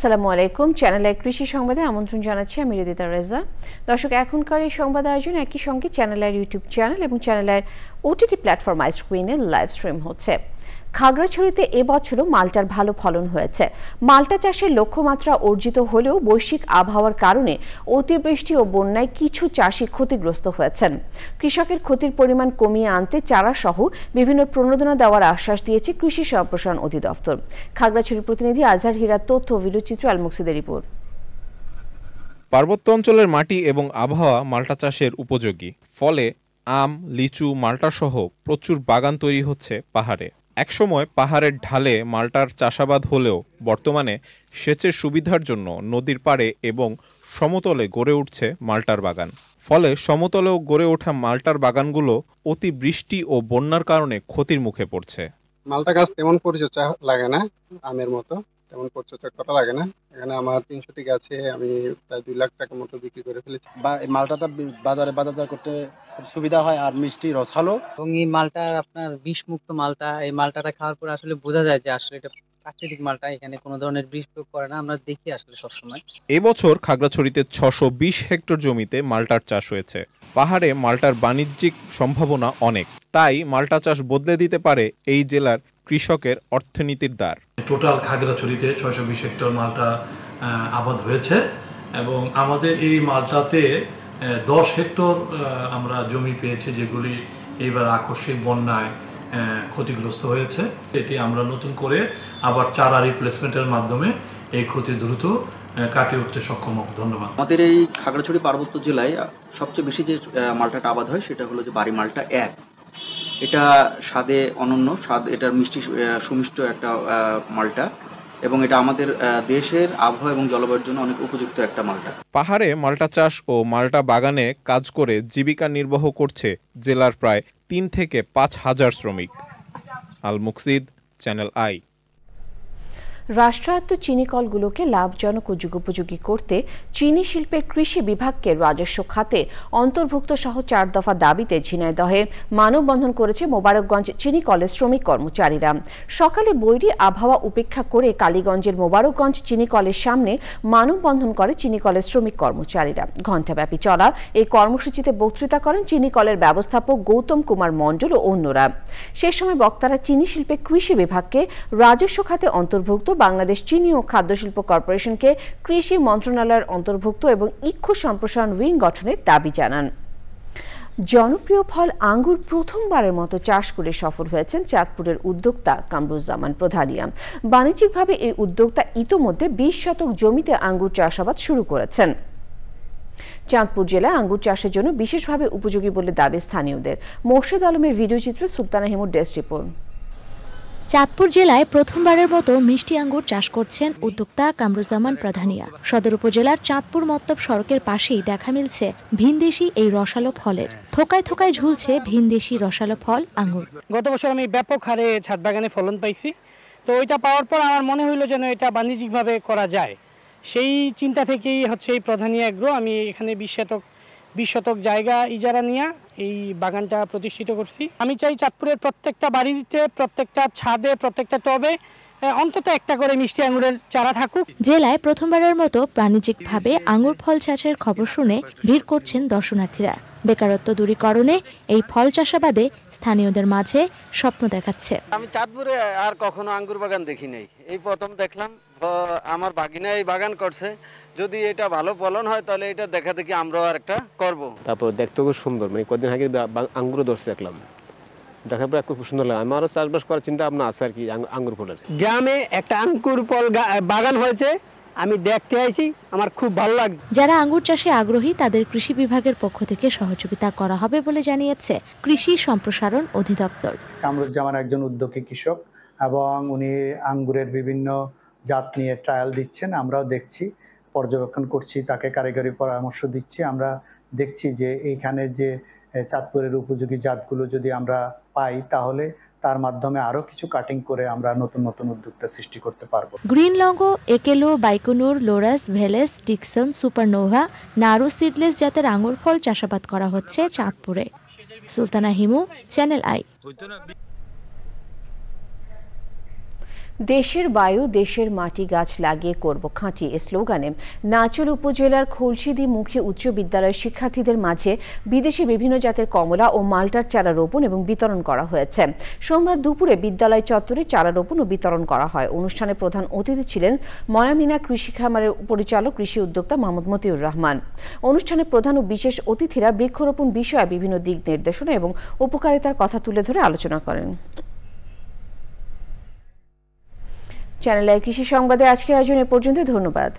আসসালামু আলাইকুম চ্যানেল এক কৃষি সংবাদে আমন্ত্রণ জানাচ্ছি আমি রেদিতা রেজা দর্শক এখনকার এই সংবাদ আয়োজন একই সঙ্গে চ্যানেলের ইউটিউব চ্যানেল এবং চ্যানেলের ওটিটি প্ল্যাটফর্ম আইসক্রিনে লাইভ স্ট্রিম হচ্ছে খাগড়াছড়িতে এবছরও মালটার ভালো ফলন হয়েছে মালটা চাষের লক্ষ্যমাত্রা অর্জিত হলেও বৈশ্বিক আবহাওয়ার কারণে অতিবৃষ্টি ও বন্যায় কিছু চাষি ক্ষতিগ্রস্ত হয়েছেন কৃষকের ক্ষতির পরিমাণ কমিয়ে আনতে চারা সহ বিভিন্ন প্রণোদনা দেওয়ার আশ্বাস দিয়েছে কৃষি সম্প্রসারণ অধিদপ্তর খাগড়াছড়ির প্রতিনিধি আজহার হীরা তথ্য বিরুচিত্র আলমুক্সিদের রিপোর্ট পার্বত্য অঞ্চলের মাটি এবং আবহাওয়া মাল্টা চাষের উপযোগী ফলে আম লিচু মাল্টা সহ প্রচুর বাগান তৈরি হচ্ছে পাহাড়ে একসময় পাহাড়ের ঢালে মাল্টার চাষাবাদ হলেও বর্তমানে সেচের সুবিধার জন্য নদীর পাড়ে এবং সমতলে গড়ে উঠছে মাল্টার বাগান ফলে সমতলেও গড়ে ওঠা মাল্টার বাগানগুলো অতি বৃষ্টি ও বন্যার কারণে ক্ষতির মুখে পড়ছে মাল্টা গাছ তেমন পরিচর্যা লাগে না আমের মতো তেমন পরিচর্যা করা লাগে না এখানে আমার তিনশো টি গাছে আমি প্রায় দুই লাখ টাকা মতো বিক্রি করে ফেলেছি বা এই মালটাটা বাজারে বাজার করতে সুবিধা হয় আর মিষ্টি রসালো এবং এই মালটা আপনার বিষমুক্ত মালটা এই মালটাটা খাওয়ার পরে আসলে বোঝা যায় যে আসলে এটা প্রাকৃতিক মালটা এখানে কোনো ধরনের বিষ প্রয়োগ করে না আমরা দেখি আসলে সবসময় এবছর খাগড়াছড়িতে ছশো বিশ হেক্টর জমিতে মালটার চাষ হয়েছে পাহাড়ে মালটার বাণিজ্যিক সম্ভাবনা অনেক তাই মালটা চাষ বদলে দিতে পারে এই জেলার কৃষকের অর্থনীতির দ্বার টোটাল খাগড়াছড়িতে ছয়শো বিশ হেক্টর মালটা আবাদ হয়েছে এবং আমাদের এই মালটাতে দশ হেক্টর আমরা জমি পেয়েছি যেগুলি এইবার আকস্মিক বন্যায় ক্ষতিগ্রস্ত হয়েছে এটি আমরা নতুন করে আবার চারা রিপ্লেসমেন্টের মাধ্যমে এই ক্ষতি দ্রুত কাটিয়ে উঠতে সক্ষম হব ধন্যবাদ আমাদের এই খাগড়াছড়ি পার্বত্য জেলায় সবচেয়ে বেশি যে মালটাটা আবাদ হয় সেটা হলো যে বাড়ি মালটা এক এটা স্বাদে অনন্য স্বাদ এটার মিষ্টি সুমিষ্ট একটা মালটা এবং এটা আমাদের দেশের আবহাওয়া এবং জলবায়ুর জন্য অনেক উপযুক্ত একটা মালটা পাহাড়ে মালটা চাষ ও মালটা বাগানে কাজ করে জীবিকা নির্বাহ করছে জেলার প্রায় তিন থেকে পাঁচ হাজার শ্রমিক আল মুকসিদ চ্যানেল আই রাষ্ট্রায়ত্ত চিনি কলগুলোকে লাভজনক ও যুগোপযোগী করতে চিনি শিল্পের কৃষি বিভাগকে রাজস্ব খাতে অন্তর্ভুক্ত সহ চার দফা দাবিতে ঝিনাইদহে মানববন্ধন করেছে মোবারকগঞ্জ চিনি কলের শ্রমিক কর্মচারীরা সকালে বৈরি আবহাওয়া উপেক্ষা করে কালীগঞ্জের মোবারকগঞ্জ চিনি কলের সামনে মানববন্ধন করে চিনি কলের শ্রমিক কর্মচারীরা ঘণ্টাব্যাপী চলা এই কর্মসূচিতে বক্তৃতা করেন চিনি কলের ব্যবস্থাপক গৌতম কুমার মণ্ডল ও অন্যরা সে সময় বক্তারা চিনি শিল্পে কৃষি বিভাগকে রাজস্ব খাতে অন্তর্ভুক্ত বাংলাদেশ চিনি ও খাদ্যশিল্প কর্পোরেশনকে কৃষি মন্ত্রণালয়ের অন্তর্ভুক্ত এবং ইক্ষু সম্প্রসারণ উইং গঠনের দাবি জানান জনপ্রিয় ফল আঙ্গুর প্রথমবারের মতো চাষ করে সফল হয়েছেন চাঁদপুরের উদ্যোক্তা কামরুজ্জামান প্রধানিয়া বাণিজ্যিকভাবে এই উদ্যোক্তা ইতোমধ্যে বিশ শতক জমিতে আঙ্গুর চাষাবাদ শুরু করেছেন চাঁদপুর জেলায় আঙ্গুর চাষের জন্য বিশেষভাবে উপযোগী বলে দাবি স্থানীয়দের মোর্শেদ আলমের ভিডিওচিত্র সুলতানা হেমুর ডেস্ক রিপোর্ট চাঁদপুর জেলায় প্রথমবারের মতো মিষ্টি আঙ্গুর চাষ করছেন উদ্যোক্তা কামরুজ্জামান প্রধানিয়া সদর উপজেলার চাঁদপুর মত্তব সড়কের পাশেই দেখা মিলছে ভিনদেশি এই রসালো ফলের থোকায় থোকায় ঝুলছে ভিনদেশি রসালো ফল আঙ্গুর গত বছর আমি ব্যাপক হারে ছাদ বাগানে ফলন পাইছি তো ওইটা পাওয়ার পর আমার মনে হইলো যেন এটা বাণিজ্যিকভাবে করা যায় সেই চিন্তা থেকেই হচ্ছে এই প্রধানিয়া আমি এখানে বিশ শতক বিশ শতক জায়গা ইজারা নিয়ে এই বাগানটা প্রতিষ্ঠিত করছি আমি চাই চাঁদপুরের প্রত্যেকটা বাড়িতে প্রত্যেকটা ছাদে প্রত্যেকটা টবে অন্তত একটা করে মিষ্টি আঙুরের চারা থাকুক জেলায় প্রথমবারের মতো বাণিজ্যিকভাবে আঙুর ফল চাষের খবর শুনে ভিড় করছেন দর্শনার্থীরা বেকারত্ব দূরীকরণে এই ফল চাষাবাদে স্থানীয়দের মাঝে স্বপ্ন দেখাচ্ছে আমি চাঁদপুরে আর কখনো আঙ্গুর বাগান দেখি নাই এই প্রথম দেখলাম আমার বাগিনা এই বাগান করছে যদি এটা ভালো ফলন হয় তাহলে এটা দেখা দেখি আমরাও আর একটা করবো তারপর দেখতে খুব সুন্দর মানে কদিন আগে আঙ্গুর দর্শ দেখলাম দেখার পর খুব সুন্দর লাগে আমারও চাষবাস করার চিন্তা ভাবনা আছে আর কি আঙ্গুর ফলের গ্রামে একটা আঙ্গুর ফল বাগান হয়েছে আমি দেখতে আইছি আমার খুব ভালো লাগছে যারা আঙ্গুর চাষে আগ্রহী তাদের কৃষি বিভাগের পক্ষ থেকে সহযোগিতা করা হবে বলে জানিয়েছে কৃষি সম্প্রসারণ অধিদপ্তর কামরুজ্জামান একজন উদ্যোগী কৃষক এবং উনি আঙ্গুরের বিভিন্ন জাত নিয়ে ট্রায়াল দিচ্ছেন আমরাও দেখছি পর্যবেক্ষণ করছি তাকে কারিগরি পরামর্শ দিচ্ছি আমরা দেখছি যে এইখানে যে চাঁদপুরের উপযোগী জাতগুলো যদি আমরা পাই তাহলে তার মাধ্যমে আরো কিছু কাটিং করে আমরা নতুন নতুন উদ্যোক্তা সৃষ্টি করতে পারবো গ্রিন লঙ্গো একেলো বাইকুনুর লোরাস ভেলেস টিকসন সুপারনোভা নারু সিডলেস জাতের আঙুর ফল চাষাবাদ করা হচ্ছে চাঁদপুরে সুলতানা হিমু চ্যানেল আই দেশের বায়ু দেশের মাটি গাছ লাগিয়ে করব খাঁটি এ স্লোগানে নাচল উপজেলার খুলশিদি মুখী উচ্চ বিদ্যালয়ের শিক্ষার্থীদের মাঝে বিদেশি বিভিন্ন জাতের কমলা ও মাল্টার চারা রোপণ এবং বিতরণ করা হয়েছে সোমবার দুপুরে বিদ্যালয় চত্বরে চারা রোপণ ও বিতরণ করা হয় অনুষ্ঠানে প্রধান অতিথি ছিলেন ময়ামিনা কৃষি খামারের পরিচালক কৃষি উদ্যোক্তা মোহাম্মদ মতিউর রহমান অনুষ্ঠানে প্রধান ও বিশেষ অতিথিরা বৃক্ষরোপণ বিষয়ে বিভিন্ন দিক নির্দেশনা এবং উপকারিতার কথা তুলে ধরে আলোচনা করেন চ্যানেল আই কৃষি সংবাদে আজকের আয়োজন এ পর্যন্ত ধন্যবাদ